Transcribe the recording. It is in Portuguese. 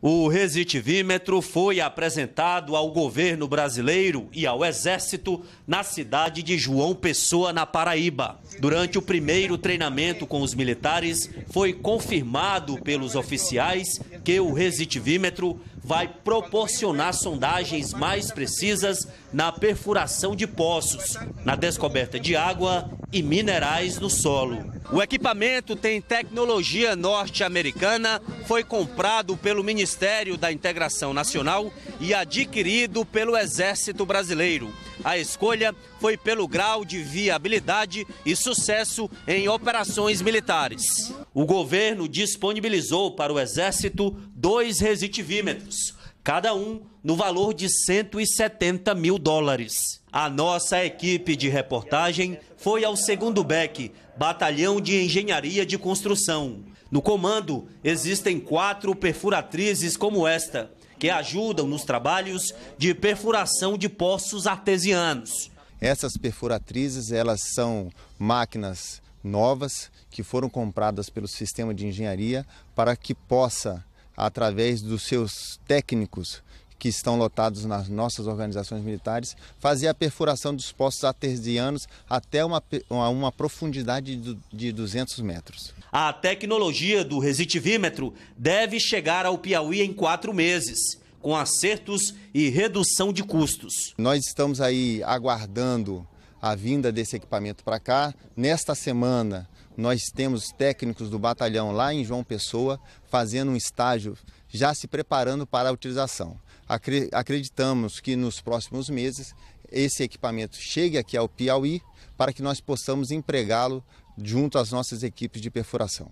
O resitivímetro foi apresentado ao governo brasileiro e ao Exército na cidade de João Pessoa, na Paraíba. Durante o primeiro treinamento com os militares, foi confirmado pelos oficiais que o resitivímetro vai proporcionar sondagens mais precisas na perfuração de poços, na descoberta de água e minerais no solo. O equipamento tem tecnologia norte-americana, foi comprado pelo Ministério da Integração Nacional e adquirido pelo Exército Brasileiro. A escolha foi pelo grau de viabilidade e sucesso em operações militares. O governo disponibilizou para o Exército dois resistivímetros cada um no valor de 170 mil dólares. A nossa equipe de reportagem foi ao segundo BEC, Batalhão de Engenharia de Construção. No comando existem quatro perfuratrizes como esta, que ajudam nos trabalhos de perfuração de poços artesianos. Essas perfuratrizes, elas são máquinas novas que foram compradas pelo sistema de engenharia para que possa através dos seus técnicos que estão lotados nas nossas organizações militares, fazer a perfuração dos poços artesianos até uma, uma profundidade de 200 metros. A tecnologia do resitivímetro deve chegar ao Piauí em quatro meses, com acertos e redução de custos. Nós estamos aí aguardando a vinda desse equipamento para cá. Nesta semana, nós temos técnicos do batalhão lá em João Pessoa fazendo um estágio, já se preparando para a utilização. Acreditamos que nos próximos meses esse equipamento chegue aqui ao Piauí para que nós possamos empregá-lo junto às nossas equipes de perfuração.